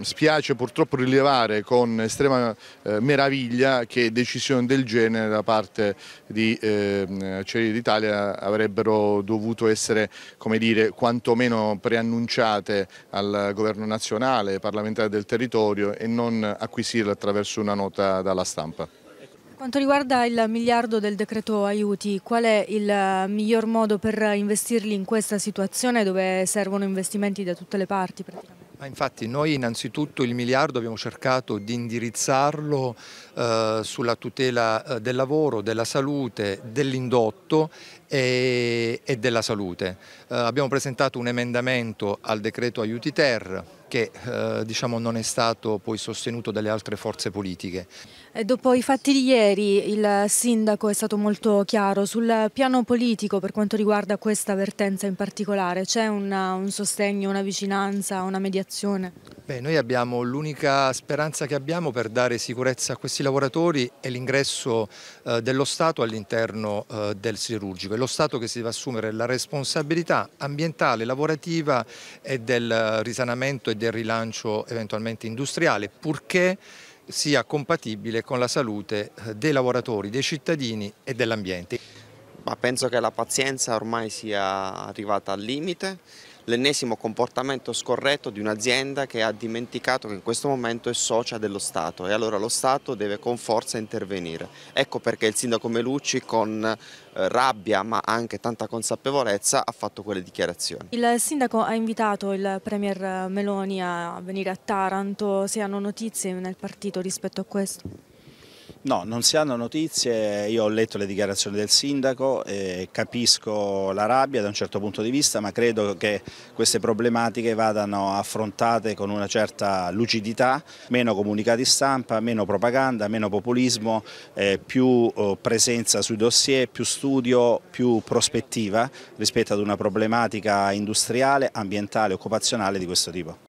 Spiace purtroppo rilevare con estrema eh, meraviglia che decisioni del genere da parte di eh, Acciaierie d'Italia avrebbero dovuto essere come dire, quantomeno preannunciate al governo nazionale, parlamentare del territorio e non acquisirle attraverso una nota dalla stampa. Quanto riguarda il miliardo del decreto aiuti, qual è il eh, miglior modo per investirli in questa situazione dove servono investimenti da tutte le parti praticamente? Ma infatti noi innanzitutto il miliardo abbiamo cercato di indirizzarlo eh, sulla tutela eh, del lavoro, della salute, dell'indotto e, e della salute. Eh, abbiamo presentato un emendamento al decreto Aiuti Ter che eh, diciamo non è stato poi sostenuto dalle altre forze politiche. E dopo i fatti di ieri il sindaco è stato molto chiaro sul piano politico per quanto riguarda questa vertenza in particolare, c'è un sostegno, una vicinanza, una mediazione? Beh, noi abbiamo l'unica speranza che abbiamo per dare sicurezza a questi lavoratori è l'ingresso eh, dello Stato all'interno eh, del siderurgico. È lo Stato che si deve assumere la responsabilità ambientale, lavorativa e del risanamento e del rilancio eventualmente industriale, purché sia compatibile con la salute eh, dei lavoratori, dei cittadini e dell'ambiente. Ma penso che la pazienza ormai sia arrivata al limite, l'ennesimo comportamento scorretto di un'azienda che ha dimenticato che in questo momento è socia dello Stato e allora lo Stato deve con forza intervenire. Ecco perché il sindaco Melucci con eh, rabbia ma anche tanta consapevolezza ha fatto quelle dichiarazioni. Il sindaco ha invitato il premier Meloni a venire a Taranto, si hanno notizie nel partito rispetto a questo? No, non si hanno notizie, io ho letto le dichiarazioni del sindaco, eh, capisco la rabbia da un certo punto di vista, ma credo che queste problematiche vadano affrontate con una certa lucidità, meno comunicati stampa, meno propaganda, meno populismo, eh, più oh, presenza sui dossier, più studio, più prospettiva rispetto ad una problematica industriale, ambientale, occupazionale di questo tipo.